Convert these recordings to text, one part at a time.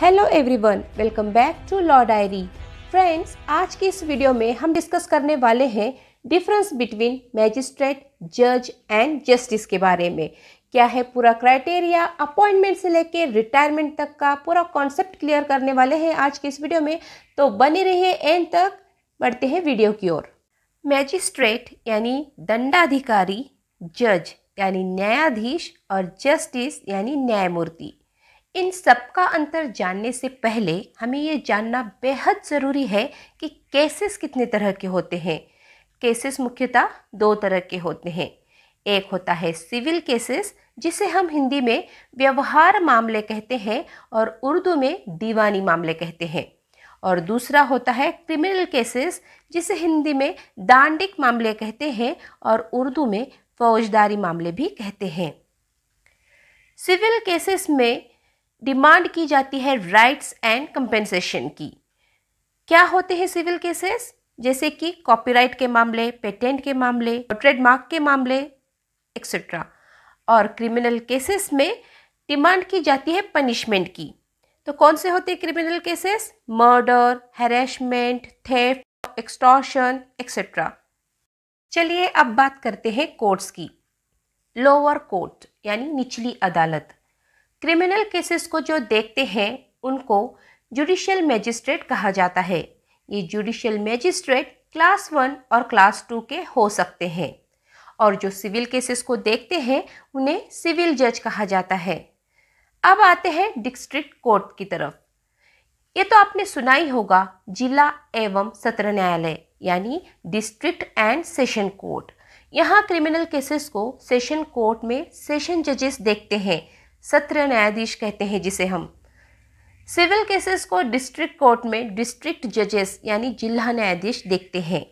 hello everyone welcome back to law diary friends आज की इस वीडियो में हम डिस्कस करने वाले हैं डिफरेंस बिटवीन मैजिस्ट्रेट जज एंड जस्टिस के बारे में क्या है पूरा क्राइटेरिया अपॉइंटमेंट से लेके रिटायरमेंट तक का पूरा कॉन्सेप्ट क्लियर करने वाले हैं आज की इस वीडियो में तो बने रहिए एंड तक बढ़ते हैं वीडियो की ओर मैजिस्ट्रेट यानी दंडाधिकारी जज यानी न्यायाधीश और जस्टिस यानी न्यायमूर्ति इन सब का अंतर जानने से पहले हमें ये जानना बेहद ज़रूरी है कि केसेस कितने तरह के होते हैं केसेस मुख्यतः दो तरह के होते हैं एक होता है सिविल केसेस जिसे हम हिंदी में व्यवहार मामले कहते हैं और उर्दू में दीवानी मामले कहते हैं और दूसरा होता है क्रिमिनल केसेस जिसे हिंदी में दांडिक मामले कहते हैं और उर्दू में फौजदारी मामले भी कहते हैं सिविल केसेस में डिमांड की जाती है राइट्स एंड कंपेंसेशन की क्या होते हैं सिविल केसेस जैसे कि कॉपीराइट के मामले पेटेंट के मामले ट्रेडमार्क के मामले एक्सेट्रा और क्रिमिनल केसेस में डिमांड की जाती है पनिशमेंट की तो कौन से होते हैं क्रिमिनल केसेस मर्डर हेरेसमेंट थे एक्सटॉशन एक्सेट्रा चलिए अब बात करते हैं कोर्ट्स की लोअर कोर्ट यानी निचली अदालत क्रिमिनल केसेस को जो देखते हैं उनको जुडिशियल मैजिस्ट्रेट कहा जाता है ये जुडिशियल मैजिस्ट्रेट क्लास वन और क्लास टू के हो सकते हैं और जो सिविल केसेस को देखते हैं उन्हें सिविल जज कहा जाता है अब आते हैं डिस्ट्रिक्ट कोर्ट की तरफ ये तो आपने सुना ही होगा जिला एवं सत्र न्यायालय यानी डिस्ट्रिक्ट एंड सेशन कोर्ट यहाँ क्रिमिनल केसेस को सेशन कोर्ट में सेशन जजेस देखते हैं सत्र न्यायाधीश कहते हैं जिसे हम सिविल केसेस को डिस्ट्रिक्ट कोर्ट में डिस्ट्रिक्ट जजेस यानी जिला न्यायाधीश देखते हैं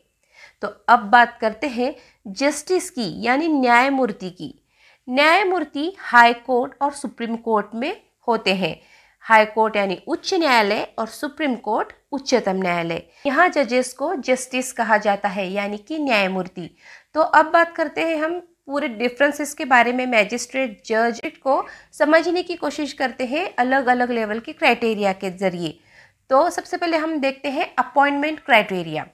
तो अब बात करते हैं जस्टिस की यानी न्यायमूर्ति की न्यायमूर्ति हाई कोर्ट और सुप्रीम कोर्ट में होते हैं हाई कोर्ट यानी उच्च न्यायालय और सुप्रीम कोर्ट उच्चतम न्यायालय यहाँ जजेस को जस्टिस कहा जाता है यानी कि न्यायमूर्ति तो अब बात करते हैं हम पूरे डिफरेंसेस के बारे में मैजिस्ट्रेट जज को समझने की कोशिश करते हैं अलग अलग लेवल के क्राइटेरिया के ज़रिए तो सबसे पहले हम देखते हैं अपॉइंटमेंट क्राइटेरिया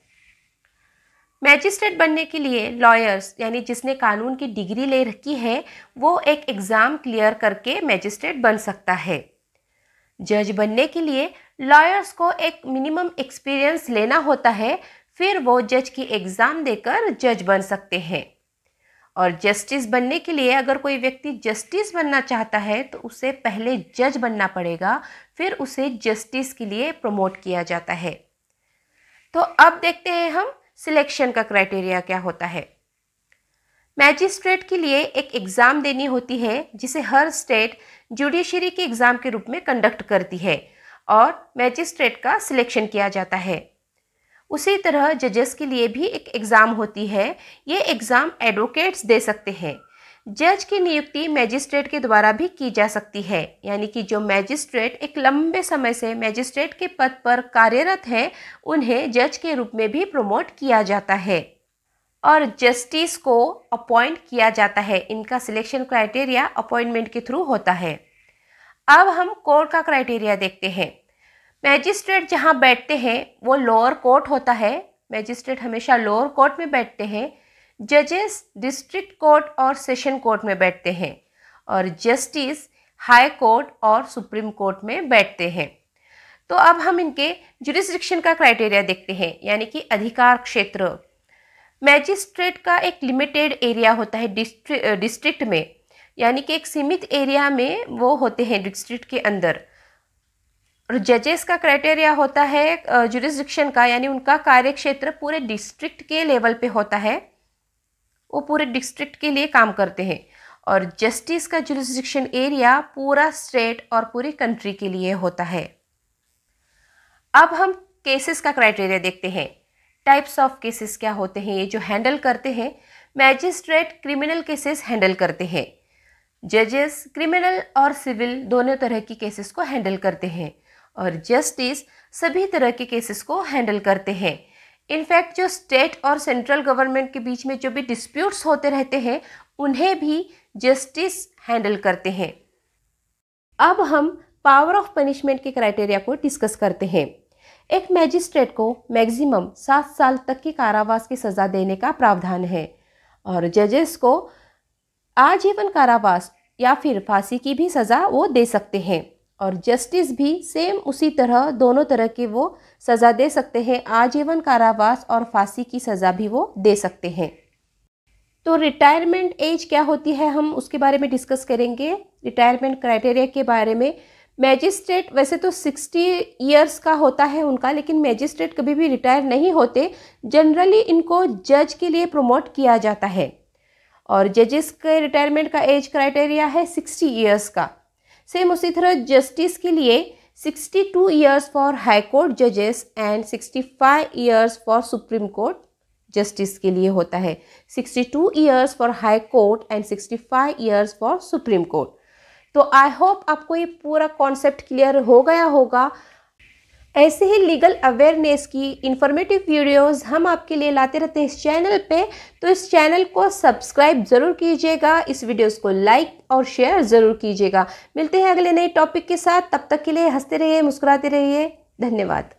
मैजिस्ट्रेट बनने के लिए लॉयर्स यानी जिसने कानून की डिग्री ले रखी है वो एक एग्ज़ाम क्लियर करके मैजिस्ट्रेट बन सकता है जज बनने के लिए लॉयर्स को एक मिनिमम एक्सपीरियंस लेना होता है फिर वो जज की एग्ज़ाम देकर जज बन सकते हैं और जस्टिस बनने के लिए अगर कोई व्यक्ति जस्टिस बनना चाहता है तो उसे पहले जज बनना पड़ेगा फिर उसे जस्टिस के लिए प्रमोट किया जाता है तो अब देखते हैं हम सिलेक्शन का क्राइटेरिया क्या होता है मैजिस्ट्रेट के लिए एक एग्ज़ाम देनी होती है जिसे हर स्टेट जुडिशरी के एग्ज़ाम के रूप में कंडक्ट करती है और मैजिस्ट्रेट का सिलेक्शन किया जाता है उसी तरह जजेस के लिए भी एक एग्ज़ाम होती है ये एग्ज़ाम एडवोकेट्स दे सकते हैं जज की नियुक्ति मैजिस्ट्रेट के द्वारा भी की जा सकती है यानी कि जो मैजिस्ट्रेट एक लंबे समय से मैजिस्ट्रेट के पद पर कार्यरत है उन्हें जज के रूप में भी प्रमोट किया जाता है और जस्टिस को अपॉइंट किया जाता है इनका सिलेक्शन क्राइटेरिया अपॉइंटमेंट के थ्रू होता है अब हम कोर्ट का क्राइटेरिया देखते हैं मैजिस्ट्रेट जहाँ बैठते हैं वो लोअर कोर्ट होता है मैजिस्ट्रेट हमेशा लोअर कोर्ट में बैठते हैं जजेस डिस्ट्रिक्ट कोर्ट और सेशन कोर्ट में बैठते हैं और जस्टिस हाई कोर्ट और सुप्रीम कोर्ट में बैठते हैं तो अब हम इनके जुरिस्डिक्शन का क्राइटेरिया देखते हैं यानी कि अधिकार क्षेत्र मैजिस्ट्रेट का एक लिमिटेड एरिया होता है डिस्ट्रिक्ट में यानी कि एक सीमित एरिया में वो होते हैं डिस्ट्रिक्ट के अंदर और जजेस का क्राइटेरिया होता है जुरिस्डिक्शन का यानी उनका कार्य क्षेत्र पूरे डिस्ट्रिक्ट के लेवल पे होता है वो पूरे डिस्ट्रिक्ट के लिए काम करते हैं और जस्टिस का जुरिस्डिक्शन एरिया पूरा स्टेट और पूरी कंट्री के लिए होता है अब हम केसेस का क्राइटेरिया देखते हैं टाइप्स ऑफ केसेस क्या होते हैं ये जो हैंडल करते हैं मैजिस्ट्रेट क्रिमिनल केसेस हैंडल करते हैं जजेस क्रिमिनल और सिविल दोनों तरह की केसेस को हैंडल करते हैं और जस्टिस सभी तरह के केसेस को हैंडल करते हैं इनफैक्ट जो स्टेट और सेंट्रल गवर्नमेंट के बीच में जो भी डिस्प्यूट्स होते रहते हैं उन्हें भी जस्टिस हैंडल करते हैं अब हम पावर ऑफ पनिशमेंट के क्राइटेरिया को डिस्कस करते हैं एक मैजिस्ट्रेट को मैक्सिमम सात साल तक की कारावास की सज़ा देने का प्रावधान है और जजेस को आजीवन कारावास या फिर फांसी की भी सज़ा वो दे सकते हैं और जस्टिस भी सेम उसी तरह दोनों तरह के वो सज़ा दे सकते हैं आजीवन कारावास और फांसी की सज़ा भी वो दे सकते हैं तो रिटायरमेंट एज क्या होती है हम उसके बारे में डिस्कस करेंगे रिटायरमेंट क्राइटेरिया के बारे में मैजिस्ट्रेट वैसे तो 60 इयर्स का होता है उनका लेकिन मैजिस्ट्रेट कभी भी रिटायर नहीं होते जनरली इनको जज के लिए प्रमोट किया जाता है और जजेस के रिटायरमेंट का एज क्राइटेरिया है 60 इयर्स का सेम उसी तरह जस्टिस के लिए 62 ईयर्स फॉर हाई कोर्ट जजेस and 65 years for supreme court justice के लिए होता है 62 years for high court and 65 years for supreme court तो आई होप आपको ये पूरा कॉन्सेप्ट क्लियर हो गया होगा ऐसे ही लीगल अवेयरनेस की इन्फॉर्मेटिव वीडियोस हम आपके लिए लाते रहते हैं इस चैनल पे तो इस चैनल को सब्सक्राइब ज़रूर कीजिएगा इस वीडियोस को लाइक और शेयर ज़रूर कीजिएगा मिलते हैं अगले नए टॉपिक के साथ तब तक के लिए हंसते रहिए मुस्कुराते रहिए धन्यवाद